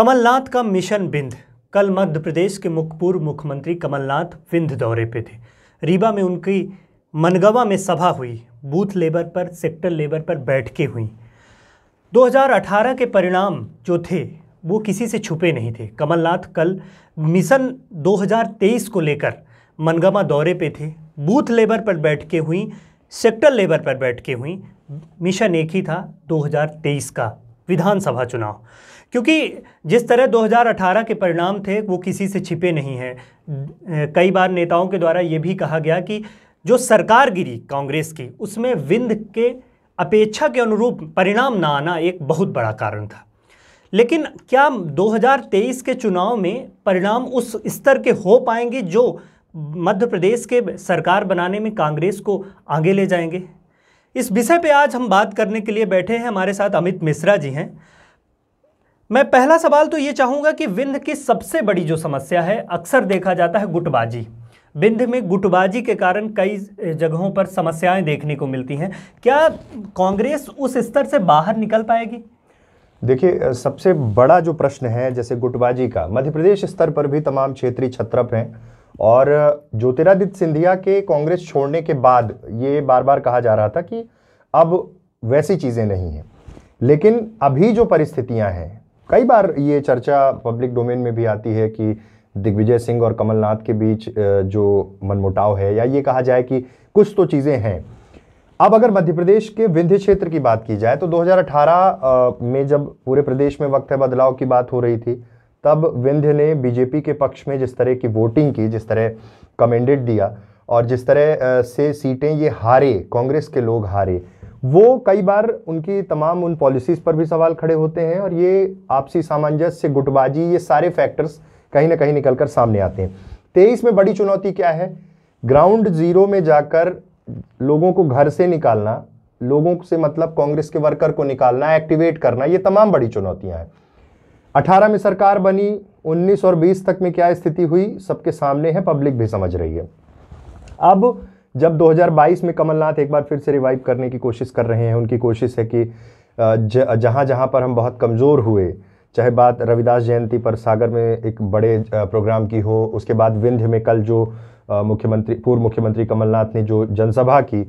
कमलनाथ का मिशन बिंद कल मध्य प्रदेश के मुख पूर्व मुख्यमंत्री कमलनाथ विंध दौरे पे थे रीवा में उनकी मनगवा में सभा हुई बूथ लेबर पर सेक्टर लेबर पर बैठकें हुई 2018 के परिणाम जो थे वो किसी से छुपे नहीं थे कमलनाथ कल मिशन 2023 को लेकर मनगमा दौरे पे थे बूथ लेबर पर बैठकें हुई सेक्टर लेबर पर बैठकें हुई मिशन एक ही था 2023 का विधानसभा चुनाव क्योंकि जिस तरह 2018 के परिणाम थे वो किसी से छिपे नहीं हैं कई बार नेताओं के द्वारा ये भी कहा गया कि जो सरकार गिरी कांग्रेस की उसमें विंध के अपेक्षा के अनुरूप परिणाम ना आना एक बहुत बड़ा कारण था लेकिन क्या 2023 के चुनाव में परिणाम उस स्तर के हो पाएंगे जो मध्य प्रदेश के सरकार बनाने में कांग्रेस को आगे ले जाएंगे इस विषय पे आज हम बात करने के लिए बैठे हैं हमारे साथ अमित मिश्रा जी हैं मैं पहला सवाल तो ये चाहूँगा कि विंध की सबसे बड़ी जो समस्या है अक्सर देखा जाता है गुटबाजी विंध में गुटबाजी के कारण कई जगहों पर समस्याएं देखने को मिलती हैं क्या कांग्रेस उस स्तर से बाहर निकल पाएगी देखिए सबसे बड़ा जो प्रश्न है जैसे गुटबाजी का मध्य प्रदेश स्तर पर भी तमाम क्षेत्रीय छत्रप हैं और ज्योतिरादित्य सिंधिया के कांग्रेस छोड़ने के बाद ये बार बार कहा जा रहा था कि अब वैसी चीज़ें नहीं हैं लेकिन अभी जो परिस्थितियां हैं कई बार ये चर्चा पब्लिक डोमेन में भी आती है कि दिग्विजय सिंह और कमलनाथ के बीच जो मनमुटाव है या ये कहा जाए कि कुछ तो चीज़ें हैं अब अगर मध्य प्रदेश के विंध्य क्षेत्र की बात की जाए तो 2018 में जब पूरे प्रदेश में वक्त है बदलाव की बात हो रही थी तब विंध्य ने बीजेपी के पक्ष में जिस तरह की वोटिंग की जिस तरह कमेंडेड दिया और जिस तरह से सीटें ये हारे कांग्रेस के लोग हारे वो कई बार उनकी तमाम उन पॉलिसीज़ पर भी सवाल खड़े होते हैं और ये आपसी सामंजस्य गुटबाजी ये सारे फैक्टर्स कहीं ना कहीं निकल कर सामने आते हैं तेईस में बड़ी चुनौती क्या है ग्राउंड ज़ीरो में जाकर लोगों को घर से निकालना लोगों से मतलब कांग्रेस के वर्कर को निकालना एक्टिवेट करना ये तमाम बड़ी चुनौतियाँ हैं अठारह में सरकार बनी उन्नीस और बीस तक में क्या स्थिति हुई सबके सामने है पब्लिक भी समझ रही है अब जब 2022 में कमलनाथ एक बार फिर से रिवाइव करने की कोशिश कर रहे हैं उनकी कोशिश है कि जहाँ जहाँ पर हम बहुत कमज़ोर हुए चाहे बात रविदास जयंती पर सागर में एक बड़े प्रोग्राम की हो उसके बाद विंध्य में कल जो मुख्यमंत्री पूर्व मुख्यमंत्री कमलनाथ ने जो जनसभा की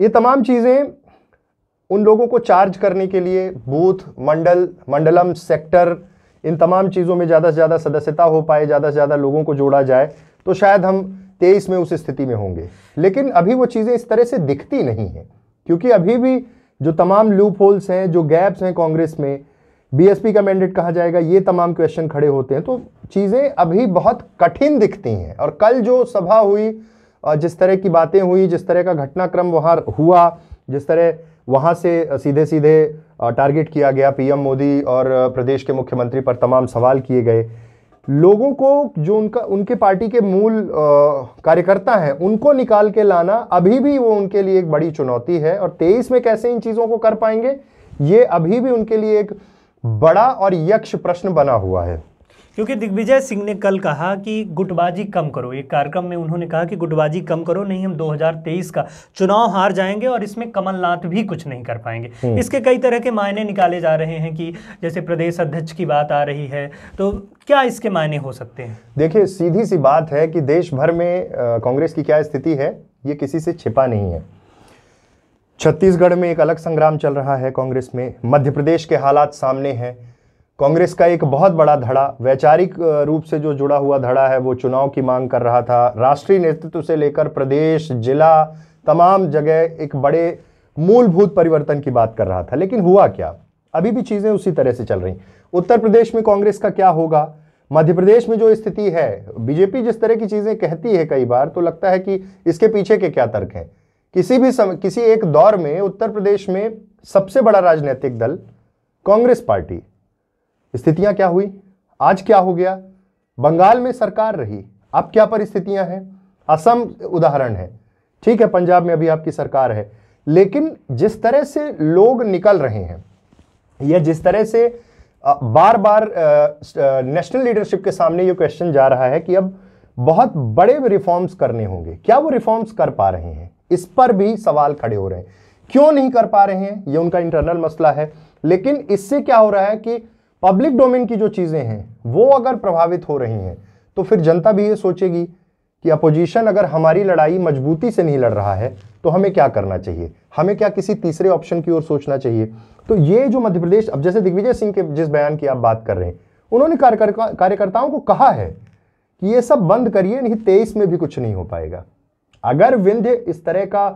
ये तमाम चीज़ें उन लोगों को चार्ज करने के लिए बूथ मंडल मंडलम सेक्टर इन तमाम चीज़ों में ज़्यादा से ज़्यादा सदस्यता हो पाए ज़्यादा से ज़्यादा लोगों को जोड़ा जाए तो शायद हम तेईस में उस स्थिति में होंगे लेकिन अभी वो चीज़ें इस तरह से दिखती नहीं हैं क्योंकि अभी भी जो तमाम लूप होल्स हैं जो गैप्स हैं कांग्रेस में बीएसपी का मैंडेट कहा जाएगा ये तमाम क्वेश्चन खड़े होते हैं तो चीज़ें अभी बहुत कठिन दिखती हैं और कल जो सभा हुई जिस तरह की बातें हुई जिस तरह का घटनाक्रम वहाँ हुआ जिस तरह वहाँ से सीधे सीधे टारगेट किया गया पीएम मोदी और प्रदेश के मुख्यमंत्री पर तमाम सवाल किए गए लोगों को जो उनका उनके पार्टी के मूल कार्यकर्ता हैं उनको निकाल के लाना अभी भी वो उनके लिए एक बड़ी चुनौती है और तेईस में कैसे इन चीज़ों को कर पाएंगे ये अभी भी उनके लिए एक बड़ा और यक्ष प्रश्न बना हुआ है क्योंकि दिग्विजय सिंह ने कल कहा कि गुटबाजी कम करो एक कार्यक्रम में उन्होंने कहा कि गुटबाजी कम करो नहीं हम 2023 का चुनाव हार जाएंगे और इसमें कमलनाथ भी कुछ नहीं कर पाएंगे हम्म। इसके कई तरह के मायने निकाले जा रहे हैं कि जैसे प्रदेश अध्यक्ष की बात आ रही है तो क्या इसके मायने हो सकते हैं देखिए सीधी सी बात है कि देश भर में कांग्रेस की क्या स्थिति है ये किसी से छिपा नहीं है छत्तीसगढ़ में एक अलग संग्राम चल रहा है कांग्रेस में मध्य प्रदेश के हालात सामने हैं कांग्रेस का एक बहुत बड़ा धड़ा वैचारिक रूप से जो जुड़ा हुआ धड़ा है वो चुनाव की मांग कर रहा था राष्ट्रीय नेतृत्व से लेकर प्रदेश जिला तमाम जगह एक बड़े मूलभूत परिवर्तन की बात कर रहा था लेकिन हुआ क्या अभी भी चीज़ें उसी तरह से चल रही उत्तर प्रदेश में कांग्रेस का क्या होगा मध्य प्रदेश में जो स्थिति है बीजेपी जिस तरह की चीज़ें कहती है कई बार तो लगता है कि इसके पीछे के क्या तर्क हैं किसी भी समय किसी एक दौर में उत्तर प्रदेश में सबसे बड़ा राजनीतिक दल कांग्रेस पार्टी स्थितियां क्या हुई आज क्या हो गया बंगाल में सरकार रही अब क्या परिस्थितियां हैं असम उदाहरण है ठीक है पंजाब में अभी आपकी सरकार है लेकिन जिस तरह से लोग निकल रहे हैं या जिस तरह से बार बार नेशनल लीडरशिप के सामने ये क्वेश्चन जा रहा है कि अब बहुत बड़े रिफॉर्म्स करने होंगे क्या वो रिफॉर्म्स कर पा रहे हैं इस पर भी सवाल खड़े हो रहे हैं क्यों नहीं कर पा रहे हैं ये उनका इंटरनल मसला है लेकिन इससे क्या हो रहा है कि पब्लिक डोमेन की जो चीज़ें हैं वो अगर प्रभावित हो रही हैं तो फिर जनता भी ये सोचेगी कि अपोजिशन अगर हमारी लड़ाई मजबूती से नहीं लड़ रहा है तो हमें क्या करना चाहिए हमें क्या किसी तीसरे ऑप्शन की ओर सोचना चाहिए तो ये जो मध्य प्रदेश अब जैसे दिग्विजय सिंह के जिस बयान की आप बात कर रहे हैं उन्होंने कार्यकर्ताओं को कहा है कि ये सब बंद करिए नहीं तेईस में भी कुछ नहीं हो पाएगा अगर विंध्य इस तरह का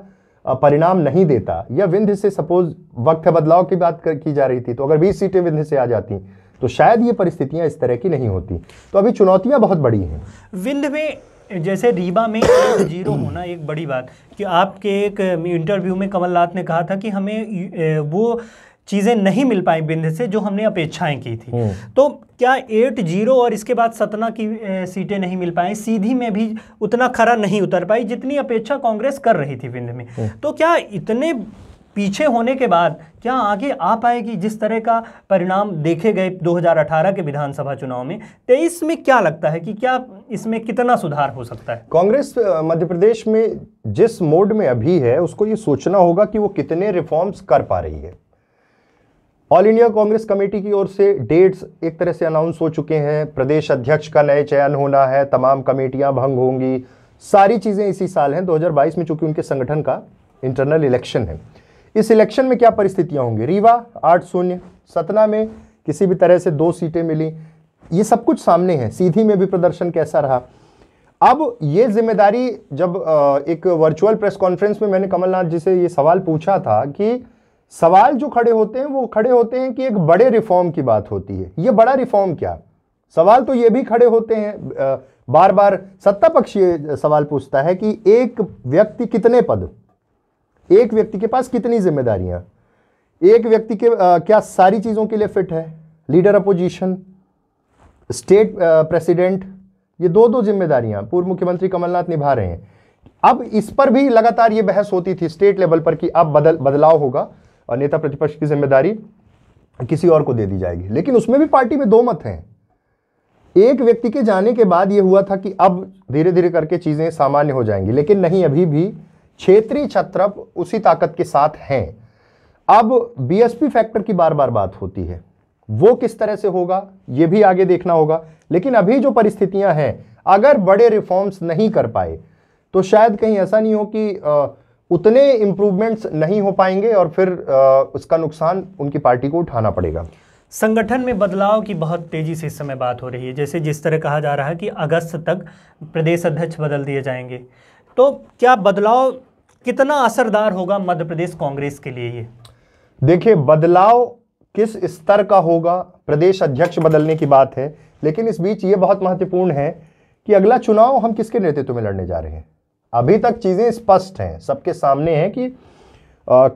परिणाम नहीं देता या विंध्य से सपोज वक्त बदलाव की बात की जा रही थी तो अगर 20 सीटें विंध्य से आ जाती तो शायद ये परिस्थितियां इस तरह की नहीं होती तो अभी चुनौतियां बहुत बड़ी हैं विंध्य में जैसे रीवा में जीरो होना एक बड़ी बात कि आपके एक इंटरव्यू में कमलनाथ ने कहा था कि हमें वो चीज़ें नहीं मिल पाई बिंद से जो हमने अपेक्षाएं की थी हम्म। तो क्या एट जीरो और इसके बाद सतना की सीटें नहीं मिल पाई सीधी में भी उतना खरा नहीं उतर पाई जितनी अपेक्षा कांग्रेस कर रही थी बिंद में हम्म। तो क्या इतने पीछे होने के बाद क्या आगे आ पाएगी जिस तरह का परिणाम देखे गए 2018 के विधानसभा चुनाव में तेईस में क्या लगता है कि क्या इसमें कितना सुधार हो सकता है कांग्रेस मध्य प्रदेश में जिस मोड में अभी है उसको ये सोचना होगा कि वो कितने रिफॉर्म्स कर पा रही है ऑल इंडिया कांग्रेस कमेटी की ओर से डेट्स एक तरह से अनाउंस हो चुके हैं प्रदेश अध्यक्ष का नए चयन होना है तमाम कमेटियां भंग होंगी सारी चीज़ें इसी साल हैं 2022 में चूंकि उनके संगठन का इंटरनल इलेक्शन है इस इलेक्शन में क्या परिस्थितियां होंगी रीवा आठ शून्य सतना में किसी भी तरह से दो सीटें मिली ये सब कुछ सामने है सीधी में भी प्रदर्शन कैसा रहा अब ये जिम्मेदारी जब एक वर्चुअल प्रेस कॉन्फ्रेंस में मैंने कमलनाथ जी से ये सवाल पूछा था कि सवाल जो खड़े होते हैं वो खड़े होते हैं कि एक बड़े रिफॉर्म की बात होती है ये बड़ा रिफॉर्म क्या सवाल तो ये भी खड़े होते हैं बार बार सत्ता पक्ष ये सवाल पूछता है कि एक व्यक्ति कितने पद एक व्यक्ति के पास कितनी जिम्मेदारियां एक व्यक्ति के आ, क्या सारी चीज़ों के लिए फिट है लीडर अपोजिशन स्टेट प्रेसिडेंट ये दो दो जिम्मेदारियां पूर्व मुख्यमंत्री कमलनाथ निभा रहे हैं अब इस पर भी लगातार ये बहस होती थी स्टेट लेवल पर कि अब बदल बदलाव होगा और नेता प्रतिपक्ष की जिम्मेदारी किसी और को दे दी जाएगी लेकिन उसमें भी पार्टी में दो मत हैं एक व्यक्ति के जाने के बाद यह हुआ था कि अब धीरे धीरे करके चीज़ें सामान्य हो जाएंगी लेकिन नहीं अभी भी क्षेत्रीय छत्रप उसी ताकत के साथ हैं अब बीएसपी फैक्टर की बार बार बात होती है वो किस तरह से होगा ये भी आगे देखना होगा लेकिन अभी जो परिस्थितियां हैं अगर बड़े रिफॉर्म्स नहीं कर पाए तो शायद कहीं ऐसा नहीं हो कि उतने इम्प्रूवमेंट्स नहीं हो पाएंगे और फिर आ, उसका नुकसान उनकी पार्टी को उठाना पड़ेगा संगठन में बदलाव की बहुत तेज़ी से इस समय बात हो रही है जैसे जिस तरह कहा जा रहा है कि अगस्त तक प्रदेश अध्यक्ष बदल दिए जाएंगे तो क्या बदलाव कितना असरदार होगा मध्य प्रदेश कांग्रेस के लिए ये देखिए बदलाव किस स्तर का होगा प्रदेश अध्यक्ष बदलने की बात है लेकिन इस बीच ये बहुत महत्वपूर्ण है कि अगला चुनाव हम किसके नेतृत्व में लड़ने जा रहे हैं अभी तक चीज़ें स्पष्ट हैं सबके सामने हैं कि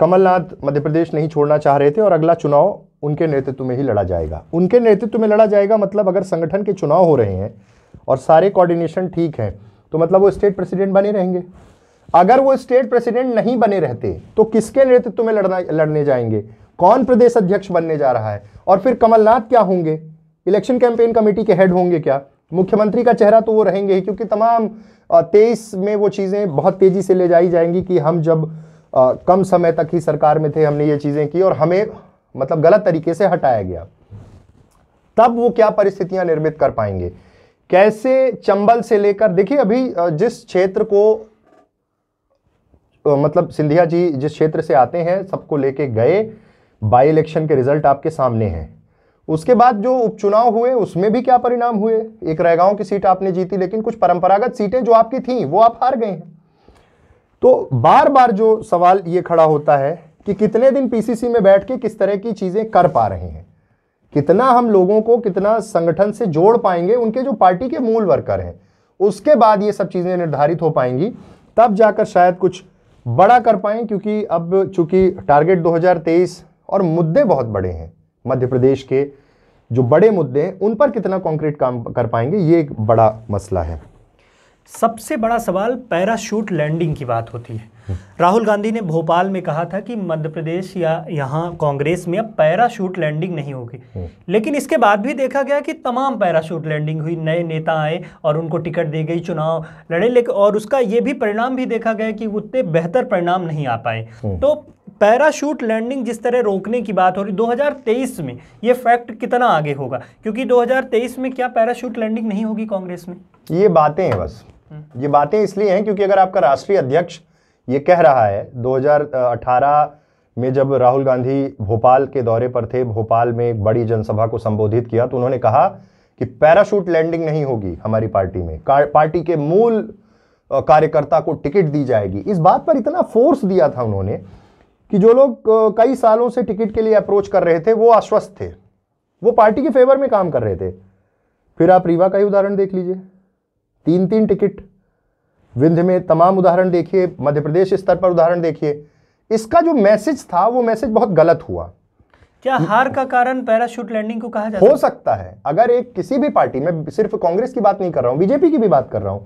कमलनाथ मध्य प्रदेश नहीं छोड़ना चाह रहे थे और अगला चुनाव उनके नेतृत्व में ही लड़ा जाएगा उनके नेतृत्व में लड़ा जाएगा मतलब अगर संगठन के चुनाव हो रहे हैं और सारे कोऑर्डिनेशन ठीक हैं तो मतलब वो स्टेट प्रेसिडेंट बने रहेंगे अगर वो स्टेट प्रेसिडेंट नहीं बने रहते तो किसके नेतृत्व में लड़ना लड़ने जाएंगे कौन प्रदेश अध्यक्ष बनने जा रहा है और फिर कमलनाथ क्या होंगे इलेक्शन कैंपेन कमेटी के हेड होंगे क्या मुख्यमंत्री का चेहरा तो वो रहेंगे ही क्योंकि तमाम तेईस में वो चीज़ें बहुत तेज़ी से ले जाई जाएंगी कि हम जब आ, कम समय तक ही सरकार में थे हमने ये चीज़ें की और हमें मतलब गलत तरीके से हटाया गया तब वो क्या परिस्थितियां निर्मित कर पाएंगे कैसे चंबल से लेकर देखिए अभी जिस क्षेत्र को मतलब सिंधिया जी जिस क्षेत्र से आते हैं सबको लेके गए बाई इलेक्शन के रिजल्ट आपके सामने हैं उसके बाद जो उपचुनाव हुए उसमें भी क्या परिणाम हुए एक रैगांव की सीट आपने जीती लेकिन कुछ परंपरागत सीटें जो आपकी थी वो आप हार गए हैं तो बार बार जो सवाल ये खड़ा होता है कि कितने दिन पीसीसी में बैठ के किस तरह की चीज़ें कर पा रहे हैं कितना हम लोगों को कितना संगठन से जोड़ पाएंगे उनके जो पार्टी के मूल वर्कर हैं उसके बाद ये सब चीज़ें निर्धारित हो पाएंगी तब जाकर शायद कुछ बड़ा कर पाए क्योंकि अब चूंकि टारगेट 2023 और मुद्दे बहुत बड़े हैं मध्य प्रदेश के जो बड़े मुद्दे हैं उन पर कितना कॉन्क्रीट काम कर पाएंगे ये एक बड़ा मसला है सबसे बड़ा सवाल पैराशूट लैंडिंग की बात होती है राहुल गांधी ने भोपाल में कहा था कि मध्य प्रदेश या यहाँ कांग्रेस में अब पैराशूट लैंडिंग नहीं होगी हम्म। लेकिन इसके बाद भी देखा गया कि तमाम पैराशूट लैंडिंग हुई नए नेता आए और उनको टिकट दी गई चुनाव लड़े लेकिन और उसका ये भी परिणाम भी देखा गया कि उतने बेहतर परिणाम नहीं आ पाए हम्म। तो पैराशूट लैंडिंग जिस तरह रोकने की बात हो रही 2023 में ये फैक्ट कितना आगे होगा क्योंकि 2023 में क्या पैराशूट लैंडिंग नहीं होगी कांग्रेस में ये बातें हैं बस हम्म। ये बातें इसलिए हैं क्योंकि अगर आपका राष्ट्रीय अध्यक्ष ये कह रहा है 2018 में जब राहुल गांधी भोपाल के दौरे पर थे भोपाल में एक बड़ी जनसभा को संबोधित किया तो उन्होंने कहा कि पैराशूट लैंडिंग नहीं होगी हमारी पार्टी में पार्टी के मूल कार्यकर्ता को टिकट दी जाएगी इस बात पर इतना फोर्स दिया था उन्होंने कि जो लोग कई सालों से टिकट के लिए अप्रोच कर रहे थे वो आश्वस्त थे वो पार्टी के फेवर में काम कर रहे थे फिर आप रीवा का ही उदाहरण देख लीजिए तीन तीन टिकट विंध्य में तमाम उदाहरण देखिए मध्य प्रदेश स्तर पर उदाहरण देखिए इसका जो मैसेज था वो मैसेज बहुत गलत हुआ क्या हार का कारण पैराशूट लैंडिंग को कहा जाता हो सकता है अगर एक किसी भी पार्टी में सिर्फ कांग्रेस की बात नहीं कर रहा हूं बीजेपी की भी बात कर रहा हूं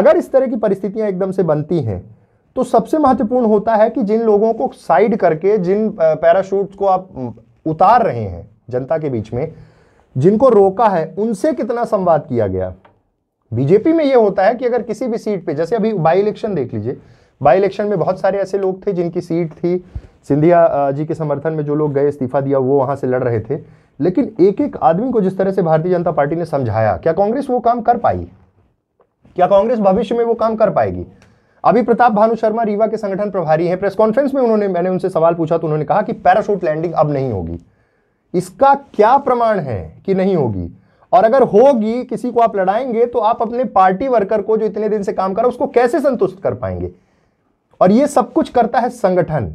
अगर इस तरह की परिस्थितियां एकदम से बनती हैं तो सबसे महत्वपूर्ण होता है कि जिन लोगों को साइड करके जिन पैराशूट को आप उतार रहे हैं जनता के बीच में जिनको रोका है उनसे कितना संवाद किया गया बीजेपी में यह होता है कि अगर किसी भी सीट पे जैसे अभी बाई इलेक्शन देख लीजिए बाई इलेक्शन में बहुत सारे ऐसे लोग थे जिनकी सीट थी सिंधिया जी के समर्थन में जो लोग गए इस्तीफा दिया वो वहां से लड़ रहे थे लेकिन एक एक आदमी को जिस तरह से भारतीय जनता पार्टी ने समझाया क्या कांग्रेस वो काम कर पाई क्या कांग्रेस भविष्य में वो काम कर पाएगी अभी प्रताप भानु शर्मा रीवा के संगठन प्रभारी हैं प्रेस कॉन्फ्रेंस में उन्होंने मैंने उनसे सवाल पूछा तो उन्होंने कहा कि पैराशूट लैंडिंग अब नहीं होगी इसका क्या प्रमाण है कि नहीं होगी और अगर होगी किसी को आप लड़ाएंगे तो आप अपने पार्टी वर्कर को जो इतने दिन से काम कर रहा उसको कैसे संतुष्ट कर पाएंगे और ये सब कुछ करता है संगठन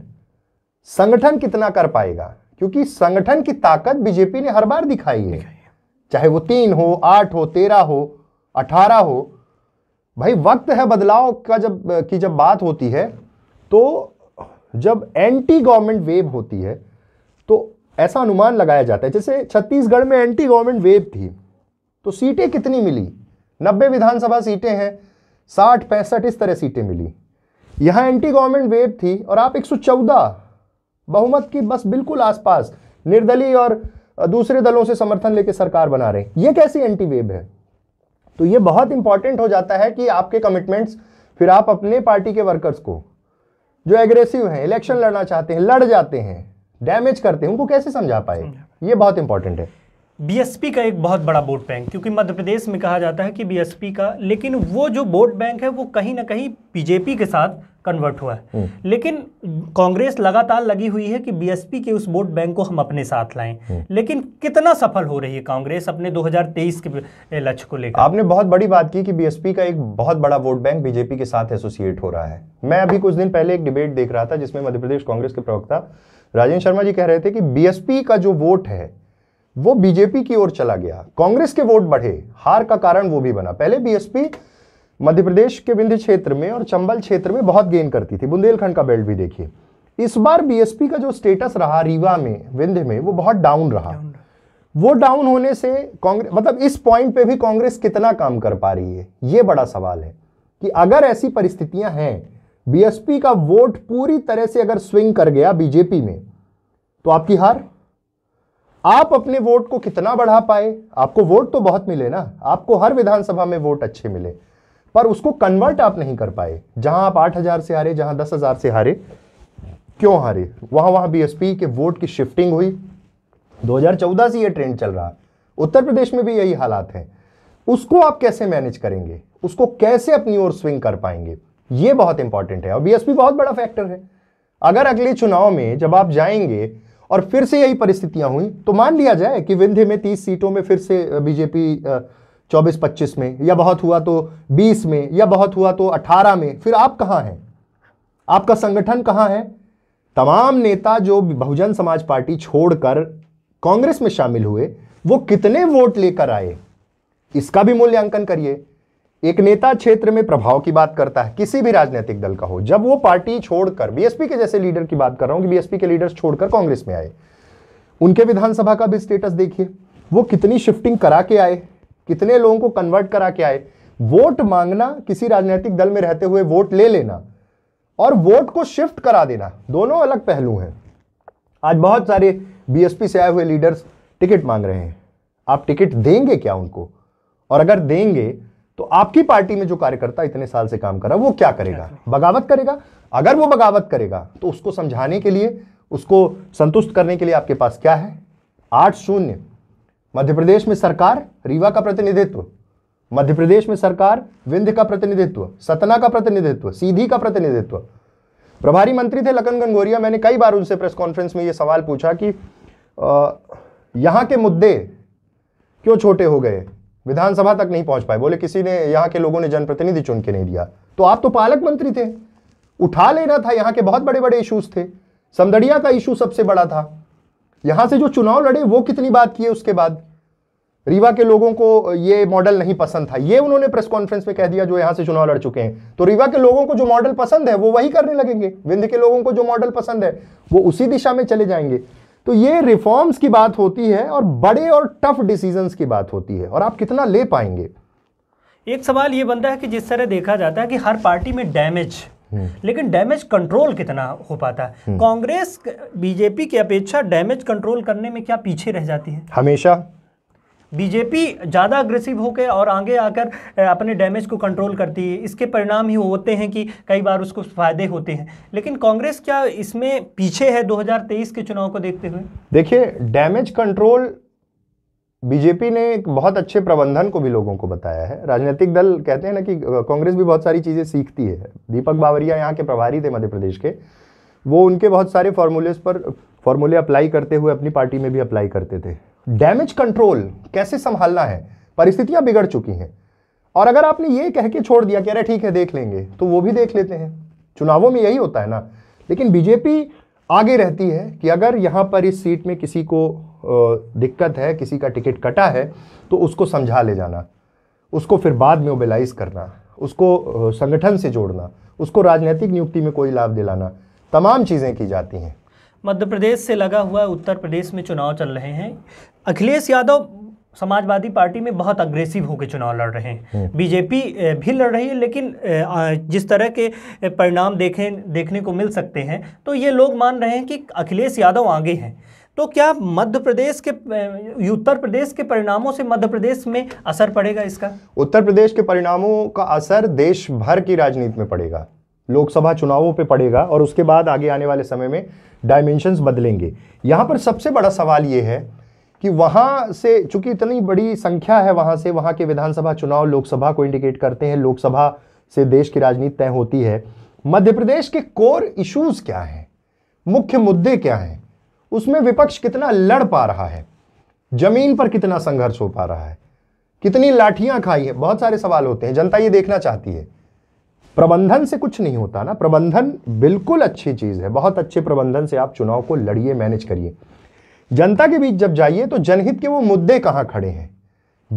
संगठन कितना कर पाएगा क्योंकि संगठन की ताकत बीजेपी ने हर बार दिखाई है चाहे वो तीन हो आठ हो तेरह हो अठारह हो भाई वक्त है बदलाव का जब की जब बात होती है तो जब एंटी गवर्नमेंट वेव होती है ऐसा अनुमान लगाया जाता है जैसे छत्तीसगढ़ में एंटी गवर्नमेंट वेव थी तो सीटें कितनी मिली नब्बे विधानसभा सीटें हैं साठ पैंसठ इस तरह सीटें मिली यहाँ एंटी गवर्नमेंट वेव थी और आप 114 बहुमत की बस बिल्कुल आसपास निर्दलीय और दूसरे दलों से समर्थन लेकर सरकार बना रहे हैं ये कैसी एंटी वेब है तो ये बहुत इंपॉर्टेंट हो जाता है कि आपके कमिटमेंट्स फिर आप अपने पार्टी के वर्कर्स को जो एग्रेसिव हैं इलेक्शन लड़ना चाहते हैं लड़ जाते हैं डैमेज करते हैं उनको कैसे समझा पाए ये बहुत इंपॉर्टेंट है बीएसपी का एक बहुत बड़ा वोट बैंक क्योंकि मध्य प्रदेश में कहा जाता है कि बीएसपी का लेकिन वो जो वोट बैंक है वो कहीं ना कहीं बीजेपी के साथ कन्वर्ट हुआ है हम्म। लेकिन कांग्रेस लगातार लगी हुई है कि बीएसपी के उस वोट बैंक को हम अपने साथ लाएं हम्म। लेकिन कितना सफल हो रही है कांग्रेस अपने 2023 के लक्ष्य को लेकर आपने बहुत बड़ी बात की कि बीएसपी का एक बहुत बड़ा वोट बैंक बीजेपी के साथ एसोसिएट हो रहा है मैं अभी कुछ दिन पहले एक डिबेट देख रहा था जिसमें मध्य प्रदेश कांग्रेस के प्रवक्ता राजेंद्र शर्मा जी कह रहे थे कि बीएसपी का जो वोट है वो बीजेपी की ओर चला गया कांग्रेस के वोट बढ़े हार का कारण वो भी बना पहले बीएसपी मध्य प्रदेश के विंध्य क्षेत्र में और चंबल क्षेत्र में बहुत गेन करती थी बुंदेलखंड का बेल्ट भी देखिए इस बार बीएसपी का जो स्टेटस रहा रीवा में विंध्य में वो बहुत डाउन रहा वो डाउन होने से कांग्रेस मतलब इस पॉइंट पे भी कांग्रेस कितना काम कर पा रही है ये बड़ा सवाल है कि अगर ऐसी परिस्थितियां हैं बीएसपी का वोट पूरी तरह से अगर स्विंग कर गया बीजेपी में तो आपकी हार आप अपने वोट को कितना बढ़ा पाए आपको वोट तो बहुत मिले ना आपको हर विधानसभा में वोट अच्छे मिले पर उसको कन्वर्ट आप नहीं कर पाए जहां आप आठ हजार से हारे जहां दस हजार से हारे क्यों हारे वहां वहां बीएसपी के वोट की शिफ्टिंग हुई 2014 से यह ट्रेंड चल रहा उत्तर प्रदेश में भी यही हालात हैं उसको आप कैसे मैनेज करेंगे उसको कैसे अपनी ओर स्विंग कर पाएंगे ये बहुत इंपॉर्टेंट है और बीएसपी बहुत बड़ा फैक्टर है अगर अगले चुनाव में जब आप जाएंगे और फिर से यही परिस्थितियां हुई तो मान लिया जाए कि विंध्य में तीस सीटों में फिर से बीजेपी चौबीस पच्चीस में या बहुत हुआ तो बीस में या बहुत हुआ तो अठारह में फिर आप कहां हैं आपका संगठन कहां है तमाम नेता जो बहुजन समाज पार्टी छोड़कर कांग्रेस में शामिल हुए वो कितने वोट लेकर आए इसका भी मूल्यांकन करिए एक नेता क्षेत्र में प्रभाव की बात करता है किसी भी राजनीतिक दल का हो जब वो पार्टी छोड़कर बीएसपी के जैसे लीडर की बात कर रहा हूं कि बीएसपी के लीडर्स छोड़कर कांग्रेस में आए उनके विधानसभा का भी स्टेटस देखिए वो कितनी शिफ्टिंग करा के आए कितने लोगों को कन्वर्ट करा के आए वोट मांगना किसी राजनीतिक दल में रहते हुए वोट ले लेना और वोट को शिफ्ट करा देना दोनों अलग पहलू हैं आज बहुत सारे बीएसपी से आए हुए लीडर्स टिकट मांग रहे हैं आप टिकट देंगे क्या उनको और अगर देंगे तो आपकी पार्टी में जो कार्यकर्ता इतने साल से काम कर रहा है वो क्या करेगा बगावत करेगा अगर वो बगावत करेगा तो उसको समझाने के लिए उसको संतुष्ट करने के लिए आपके पास क्या है आठ शून्य मध्य प्रदेश में सरकार रीवा का प्रतिनिधित्व मध्य प्रदेश में सरकार विंध्य का प्रतिनिधित्व सतना का प्रतिनिधित्व सीधी का प्रतिनिधित्व प्रभारी मंत्री थे लखन गंगोरिया मैंने कई बार उनसे प्रेस कॉन्फ्रेंस में यह सवाल पूछा कि यहां के मुद्दे क्यों छोटे हो गए विधानसभा तक नहीं पहुंच पाए बोले किसी ने यहाँ के लोगों ने जनप्रतिनिधि चुन के नहीं दिया तो आप तो पालक मंत्री थे उठा लेना था यहाँ के बहुत बड़े बड़े इशूज थे समदड़िया का इशू सबसे बड़ा था यहाँ से जो चुनाव लड़े वो कितनी बात किए उसके बाद रीवा के लोगों को ये मॉडल नहीं पसंद था ये उन्होंने प्रेस कॉन्फ्रेंस में कह दिया जो यहाँ से चुनाव लड़ चुके हैं तो रीवा के लोगों को जो मॉडल पसंद है वो वही करने लगेंगे विंध्य के लोगों को जो मॉडल पसंद है वो उसी दिशा में चले जाएंगे तो ये रिफॉर्म्स की बात होती है और बड़े और टफ डिसीजंस की बात होती है और आप कितना ले पाएंगे एक सवाल ये बनता है कि जिस तरह देखा जाता है कि हर पार्टी में डैमेज हम्म। लेकिन डैमेज कंट्रोल कितना हो पाता है हम्म। कांग्रेस बीजेपी की अपेक्षा डैमेज कंट्रोल करने में क्या पीछे रह जाती है हमेशा बीजेपी ज़्यादा अग्रेसिव होकर और आगे आकर अपने डैमेज को कंट्रोल करती है इसके परिणाम ही होते हैं कि कई बार उसको फायदे होते हैं लेकिन कांग्रेस क्या इसमें पीछे है 2023 के चुनाव को देखते हुए देखिए डैमेज कंट्रोल बीजेपी ने एक बहुत अच्छे प्रबंधन को भी लोगों को बताया है राजनीतिक दल कहते हैं ना कि कांग्रेस भी बहुत सारी चीज़ें सीखती है दीपक बावरिया यहाँ के प्रभारी थे मध्य प्रदेश के वो उनके बहुत सारे फॉर्मूलेस पर फार्मूले अप्लाई करते हुए अपनी पार्टी में भी अप्लाई करते थे डैमेज कंट्रोल कैसे संभालना है परिस्थितियां बिगड़ चुकी हैं और अगर आपने ये कह के छोड़ दिया कि अरे ठीक है देख लेंगे तो वो भी देख लेते हैं चुनावों में यही होता है ना लेकिन बीजेपी आगे रहती है कि अगर यहाँ पर इस सीट में किसी को दिक्कत है किसी का टिकट कटा है तो उसको समझा ले जाना उसको फिर बाद में मोबिलाइज करना उसको संगठन से जोड़ना उसको राजनीतिक नियुक्ति में कोई लाभ दिलाना तमाम चीज़ें की जाती हैं मध्य प्रदेश से लगा हुआ उत्तर प्रदेश में चुनाव चल रहे हैं अखिलेश यादव समाजवादी पार्टी में बहुत अग्रेसिव होकर चुनाव लड़ रहे हैं हम्म। बीजेपी भी लड़ रही है लेकिन जिस तरह के परिणाम देखें देखने को मिल सकते हैं तो ये लोग मान रहे हैं कि अखिलेश यादव आगे हैं तो क्या मध्य प्रदेश के उत्तर प्रदेश के परिणामों से मध्य प्रदेश में असर पड़ेगा इसका उत्तर प्रदेश के परिणामों का असर देश भर की राजनीति में पड़ेगा लोकसभा चुनावों पे पड़ेगा और उसके बाद आगे आने वाले समय में डायमेंशंस बदलेंगे यहाँ पर सबसे बड़ा सवाल ये है कि वहाँ से चूंकि इतनी बड़ी संख्या है वहाँ से वहाँ के विधानसभा चुनाव लोकसभा को इंडिकेट करते हैं लोकसभा से देश की राजनीति तय होती है मध्य प्रदेश के कोर इशूज क्या हैं मुख्य मुद्दे क्या हैं उसमें विपक्ष कितना लड़ पा रहा है जमीन पर कितना संघर्ष हो पा रहा है कितनी लाठियां खाई है बहुत सारे सवाल होते हैं जनता ये देखना चाहती है प्रबंधन से कुछ नहीं होता ना प्रबंधन बिल्कुल अच्छी चीज़ है बहुत अच्छे प्रबंधन से आप चुनाव को लड़िए मैनेज करिए जनता के बीच जब जाइए तो जनहित के वो मुद्दे कहां खड़े हैं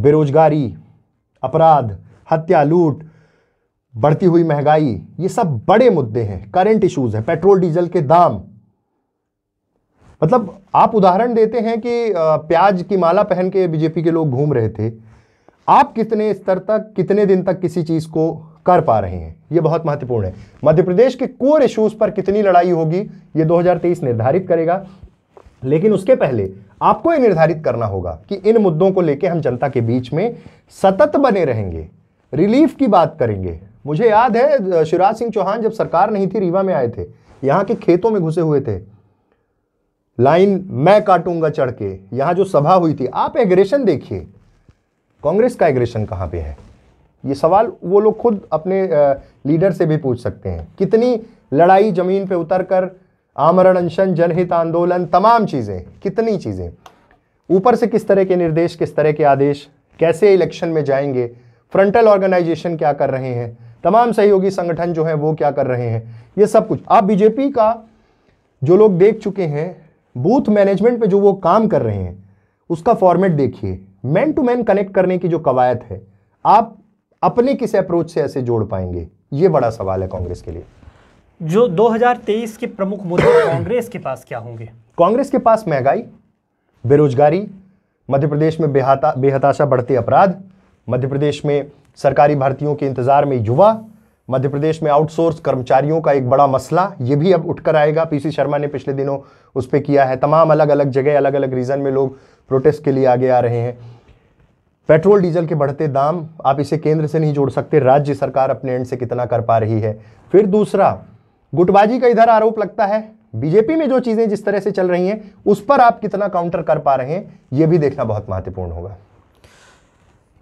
बेरोजगारी अपराध हत्या लूट बढ़ती हुई महंगाई ये सब बड़े मुद्दे हैं करंट इश्यूज हैं पेट्रोल डीजल के दाम मतलब आप उदाहरण देते हैं कि प्याज की माला पहन के बीजेपी के लोग घूम रहे थे आप कितने स्तर तक कितने दिन तक किसी चीज़ को कर पा रहे हैं ये बहुत महत्वपूर्ण है मध्य प्रदेश के कोर इश्यूज पर कितनी लड़ाई होगी ये 2023 निर्धारित करेगा लेकिन उसके पहले आपको ये निर्धारित करना होगा कि इन मुद्दों को लेकर हम जनता के बीच में सतत बने रहेंगे रिलीफ की बात करेंगे मुझे याद है शिवराज सिंह चौहान जब सरकार नहीं थी रीवा में आए थे यहाँ के खेतों में घुसे हुए थे लाइन मैं काटूंगा चढ़ के यहाँ जो सभा हुई थी आप एग्रेशन देखिए कांग्रेस का एग्रेशन कहाँ पे है ये सवाल वो लोग खुद अपने लीडर से भी पूछ सकते हैं कितनी लड़ाई ज़मीन पे उतर कर आमरण अनशन जनहित आंदोलन तमाम चीज़ें कितनी चीज़ें ऊपर से किस तरह के निर्देश किस तरह के आदेश कैसे इलेक्शन में जाएंगे फ्रंटल ऑर्गेनाइजेशन क्या कर रहे हैं तमाम सहयोगी संगठन जो हैं वो क्या कर रहे हैं ये सब कुछ आप बीजेपी का जो लोग देख चुके हैं बूथ मैनेजमेंट पे जो वो काम कर रहे हैं उसका फॉर्मेट देखिए मैन टू मैन कनेक्ट करने की जो कवायद है आप अपने किस अप्रोच से ऐसे जोड़ पाएंगे ये बड़ा सवाल है कांग्रेस के लिए जो 2023 के प्रमुख मुद्दे कांग्रेस के पास क्या होंगे कांग्रेस के पास महंगाई बेरोजगारी मध्य प्रदेश में बेहता बेहताशा बढ़ते अपराध मध्य प्रदेश में सरकारी भर्तियों के इंतजार में युवा मध्य प्रदेश में आउटसोर्स कर्मचारियों का एक बड़ा मसला ये भी अब उठकर आएगा पीसी शर्मा ने पिछले दिनों उस पर किया है तमाम अलग अलग जगह अलग अलग रीज़न में लोग प्रोटेस्ट के लिए आगे आ रहे हैं पेट्रोल डीजल के बढ़ते दाम आप इसे केंद्र से नहीं जोड़ सकते राज्य सरकार अपने एंड से कितना कर पा रही है फिर दूसरा गुटबाजी का इधर आरोप लगता है बीजेपी में जो चीज़ें जिस तरह से चल रही हैं उस पर आप कितना काउंटर कर पा रहे हैं ये भी देखना बहुत महत्वपूर्ण होगा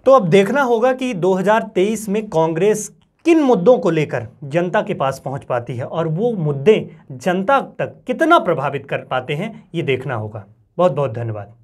तो अब देखना होगा कि 2023 में कांग्रेस किन मुद्दों को लेकर जनता के पास पहुंच पाती है और वो मुद्दे जनता तक कितना प्रभावित कर पाते हैं ये देखना होगा बहुत बहुत धन्यवाद